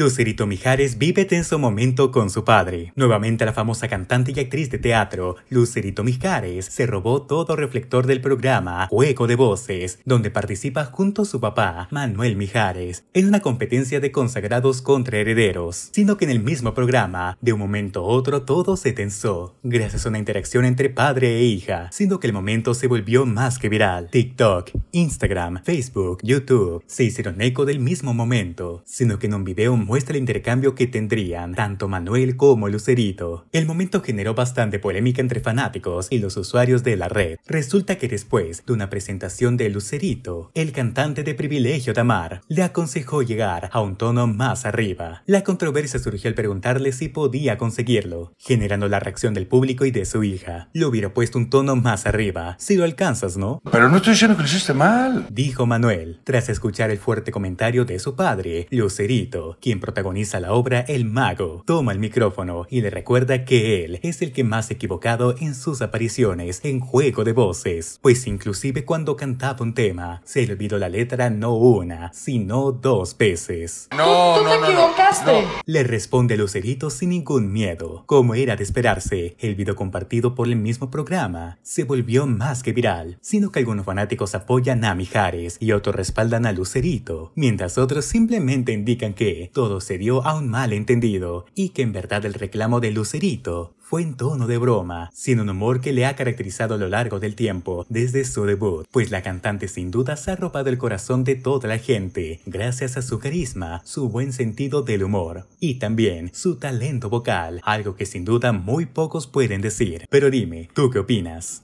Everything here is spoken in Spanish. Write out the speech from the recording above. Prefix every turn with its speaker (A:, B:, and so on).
A: Lucerito Mijares vive tenso momento con su padre. Nuevamente la famosa cantante y actriz de teatro, Lucerito Mijares, se robó todo reflector del programa Hueco de Voces, donde participa junto a su papá, Manuel Mijares, en una competencia de consagrados contra herederos, sino que en el mismo programa, de un momento a otro todo se tensó, gracias a una interacción entre padre e hija, Sino que el momento se volvió más que viral. TikTok, Instagram, Facebook, YouTube se hicieron eco del mismo momento, sino que en un video muestra el intercambio que tendrían tanto Manuel como Lucerito. El momento generó bastante polémica entre fanáticos y los usuarios de la red. Resulta que después de una presentación de Lucerito, el cantante de privilegio Tamar le aconsejó llegar a un tono más arriba. La controversia surgió al preguntarle si podía conseguirlo, generando la reacción del público y de su hija. Lo hubiera puesto un tono más arriba, si lo alcanzas, ¿no? Pero no estoy diciendo que lo hiciste mal, dijo Manuel, tras escuchar el fuerte comentario de su padre, Lucerito, quien protagoniza la obra El Mago, toma el micrófono y le recuerda que él es el que más equivocado en sus apariciones en juego de voces, pues inclusive cuando cantaba un tema, se le olvidó la letra no una, sino dos veces. No, no, te equivocaste? Le responde Lucerito sin ningún miedo. Como era de esperarse, el video compartido por el mismo programa se volvió más que viral, sino que algunos fanáticos apoyan a Mijares y otros respaldan a Lucerito, mientras otros simplemente indican que todo se dio a un malentendido y que en verdad el reclamo de Lucerito fue en tono de broma, sin un humor que le ha caracterizado a lo largo del tiempo desde su debut, pues la cantante sin duda se ha robado el corazón de toda la gente, gracias a su carisma, su buen sentido del humor y también su talento vocal, algo que sin duda muy pocos pueden decir. Pero dime, ¿tú qué opinas?